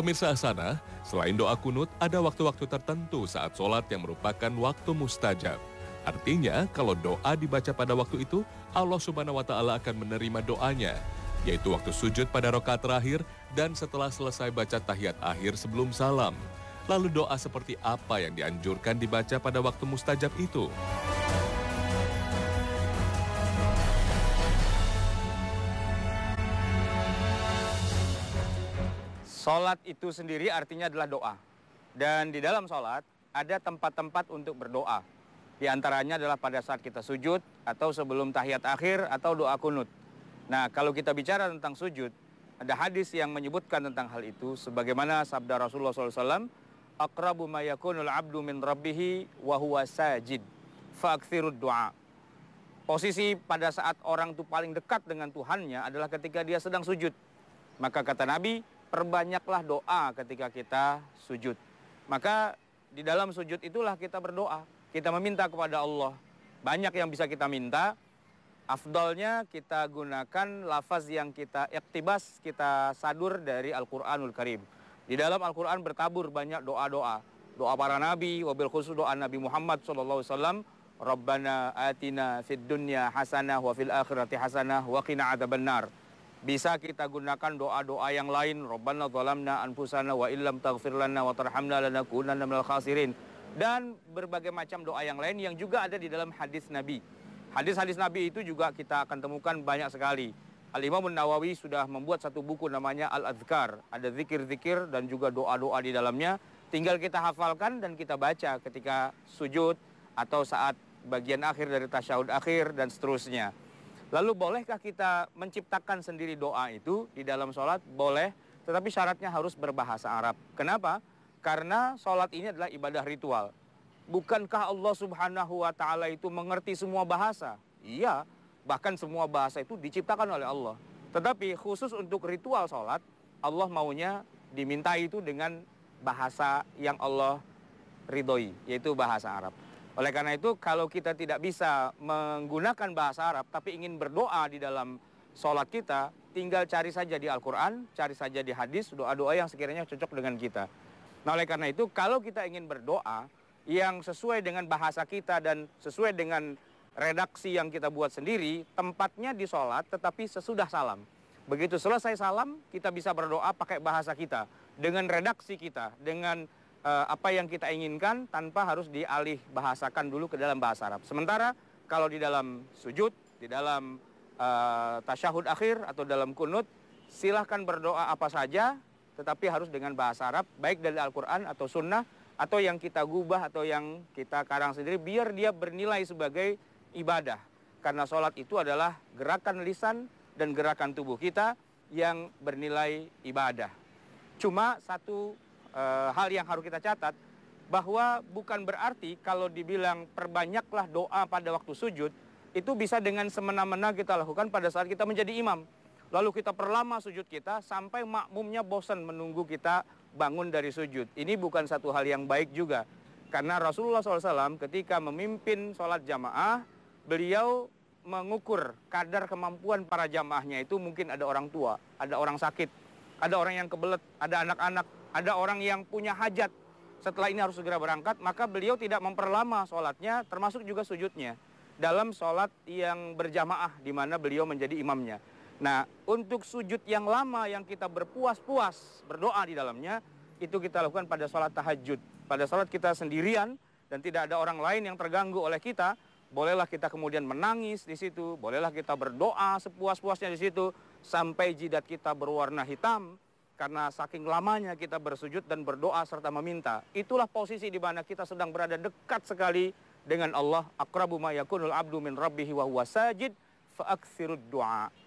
Pemirsa Asana, selain doa kunut, ada waktu-waktu tertentu saat sholat yang merupakan waktu mustajab. Artinya, kalau doa dibaca pada waktu itu, Allah Subhanahu wa Ta'ala akan menerima doanya, yaitu waktu sujud pada rokaat terakhir dan setelah selesai baca tahiyat akhir sebelum salam. Lalu doa seperti apa yang dianjurkan dibaca pada waktu mustajab itu? Sholat itu sendiri artinya adalah doa. Dan di dalam sholat ada tempat-tempat untuk berdoa. Di antaranya adalah pada saat kita sujud atau sebelum tahiyat akhir atau doa kunut. Nah, kalau kita bicara tentang sujud, ada hadis yang menyebutkan tentang hal itu sebagaimana sabda Rasulullah SAW, akrabu mayakunul 'abdu min rabbihi wa huwa sajid." doa. Posisi pada saat orang itu paling dekat dengan Tuhannya adalah ketika dia sedang sujud. Maka kata Nabi, perbanyaklah doa ketika kita sujud. Maka di dalam sujud itulah kita berdoa. Kita meminta kepada Allah. Banyak yang bisa kita minta. Afdolnya kita gunakan lafaz yang kita iktibas, kita sadur dari Al-Quranul Karim. Di dalam Al-Quran bertabur banyak doa-doa. Doa para nabi, wabil khusus doa Nabi Muhammad SAW. Rabbana atina fid dunya hasanah wa fil akhirati hasanah wa qina adzabannar bisa kita gunakan doa-doa yang lain Rabbana zalamna anfusana wa illam taghfir lana wa tarhamna lanakunanna minal khasirin dan berbagai macam doa yang lain yang juga ada di dalam hadis Nabi. Hadis-hadis Nabi itu juga kita akan temukan banyak sekali. Al-Imam Nawawi sudah membuat satu buku namanya Al-Azkar. Ada zikir-zikir dan juga doa-doa di dalamnya. Tinggal kita hafalkan dan kita baca ketika sujud atau saat bagian akhir dari tasyahud akhir dan seterusnya. Lalu bolehkah kita menciptakan sendiri doa itu di dalam sholat? Boleh, tetapi syaratnya harus berbahasa Arab. Kenapa? Karena sholat ini adalah ibadah ritual. Bukankah Allah subhanahu wa ta'ala itu mengerti semua bahasa? Iya, bahkan semua bahasa itu diciptakan oleh Allah. Tetapi khusus untuk ritual sholat, Allah maunya diminta itu dengan bahasa yang Allah ridhoi, yaitu bahasa Arab. Oleh karena itu, kalau kita tidak bisa menggunakan bahasa Arab, tapi ingin berdoa di dalam sholat kita, tinggal cari saja di Al-Quran, cari saja di hadis, doa-doa yang sekiranya cocok dengan kita. Nah, oleh karena itu, kalau kita ingin berdoa yang sesuai dengan bahasa kita dan sesuai dengan redaksi yang kita buat sendiri, tempatnya di sholat, tetapi sesudah salam. Begitu selesai salam, kita bisa berdoa pakai bahasa kita, dengan redaksi kita, dengan Eh, apa yang kita inginkan tanpa harus dialih bahasakan dulu ke dalam bahasa Arab. Sementara kalau di dalam sujud, di dalam uh, tasyahud akhir atau dalam kunut, silahkan berdoa apa saja, tetapi harus dengan bahasa Arab, baik dari Al-Quran atau Sunnah, atau yang kita gubah atau yang kita karang sendiri, biar dia bernilai sebagai ibadah. Karena sholat itu adalah gerakan lisan dan gerakan tubuh kita yang bernilai ibadah. Cuma satu e, hal yang harus kita catat bahwa bukan berarti kalau dibilang perbanyaklah doa pada waktu sujud itu bisa dengan semena-mena kita lakukan pada saat kita menjadi imam. Lalu kita perlama sujud kita sampai makmumnya bosan menunggu kita bangun dari sujud. Ini bukan satu hal yang baik juga. Karena Rasulullah SAW ketika memimpin sholat jamaah, beliau mengukur kadar kemampuan para jamaahnya itu mungkin ada orang tua, ada orang sakit, ada orang yang kebelet, ada anak-anak ada orang yang punya hajat setelah ini harus segera berangkat, maka beliau tidak memperlama sholatnya, termasuk juga sujudnya dalam sholat yang berjamaah di mana beliau menjadi imamnya. Nah, untuk sujud yang lama yang kita berpuas-puas berdoa di dalamnya, itu kita lakukan pada sholat tahajud. Pada sholat kita sendirian dan tidak ada orang lain yang terganggu oleh kita, bolehlah kita kemudian menangis di situ, bolehlah kita berdoa sepuas-puasnya di situ, sampai jidat kita berwarna hitam, karena saking lamanya kita bersujud dan berdoa serta meminta. Itulah posisi di mana kita sedang berada dekat sekali dengan Allah. Akrabu ma abdu min rabbihi wa huwa sajid fa'aksirud du'a.